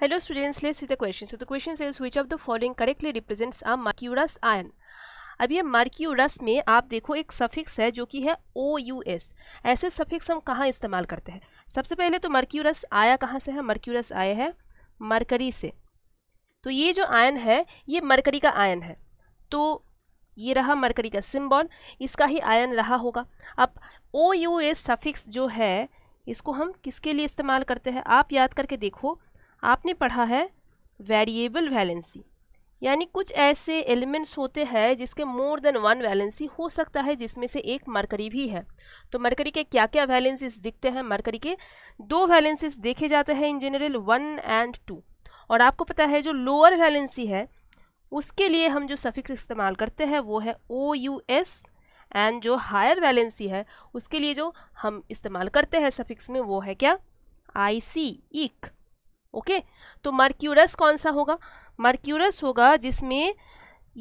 Hello students, let's see the question. So the question says which of the following correctly represents a mercurous ion? अब ये mercurous में आप देखो एक suffix है जो कि है ओ यू एस ऐसे सफिक्स हम कहाँ इस्तेमाल करते हैं सबसे पहले तो मर्क्यूरस आया कहाँ से है मर्क्यूरस आया है मरकरी से तो ये जो आयन है ये मरकरी का आयन है तो ये रहा मरकरी का सिम्बॉल इसका ही आयन रहा होगा अब ओ यू एस सफिक्स जो है इसको हम किसके लिए इस्तेमाल करते हैं आप याद करके देखो आपने पढ़ा है वेरिएबल वैलेंसी यानी कुछ ऐसे एलिमेंट्स होते हैं जिसके मोर देन वन वैलेंसी हो सकता है जिसमें से एक मरकरी भी है तो मरकरी के क्या क्या वैलेंसीज दिखते हैं मरकरी के दो वैलेंसीज देखे जाते हैं in general one and two और आपको पता है जो लोअर वैलेंसी है उसके लिए हम जो सफ़िक्स इस्तेमाल करते हैं वो है ओ यू एस एंड जो हायर वैलेंसी है उसके लिए जो हम इस्तेमाल करते हैं सफ़िक्स में वो है क्या आई सी इक ओके तो मर्क्यूरस कौन सा होगा मर्क्यूरस होगा जिसमें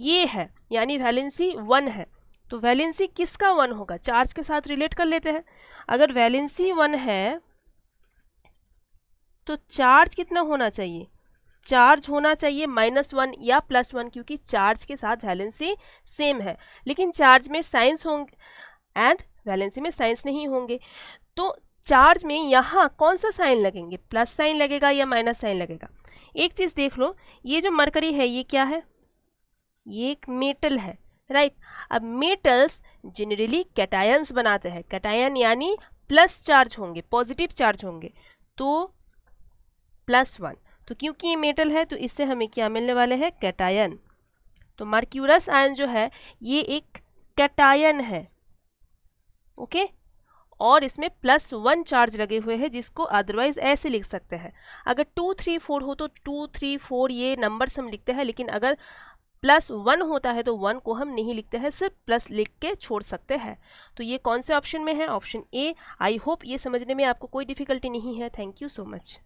ये है यानी वैलेंसी वन है तो वैलेंसी किसका वन होगा चार्ज के साथ रिलेट कर लेते हैं अगर वैलेंसी वन है तो चार्ज कितना होना चाहिए चार्ज होना चाहिए माइनस वन या प्लस वन क्योंकि चार्ज के साथ वैलेंसी सेम है लेकिन चार्ज में साइंस होंगे एंड वैलेंसी में साइंस नहीं होंगे तो चार्ज में यहाँ कौन सा साइन लगेंगे प्लस साइन लगेगा या माइनस साइन लगेगा एक चीज़ देख लो ये जो मरकरी है ये क्या है ये एक मेटल है राइट अब मेटल्स जनरली कैटायंस बनाते हैं कैटायन यानी प्लस चार्ज होंगे पॉजिटिव चार्ज होंगे तो प्लस वन तो क्योंकि ये मेटल है तो इससे हमें क्या मिलने वाले हैं कैटायन तो मर्क्यूरस आयन जो है ये एक कैटायन है ओके और इसमें प्लस वन चार्ज लगे हुए हैं जिसको अदरवाइज़ ऐसे लिख सकते हैं अगर टू थ्री फोर हो तो टू थ्री फोर ये नंबर्स हम लिखते हैं लेकिन अगर प्लस वन होता है तो वन को हम नहीं लिखते हैं सिर्फ प्लस लिख के छोड़ सकते हैं तो ये कौन से ऑप्शन में है ऑप्शन ए आई होप ये समझने में आपको कोई डिफ़िकल्टी नहीं है थैंक यू सो मच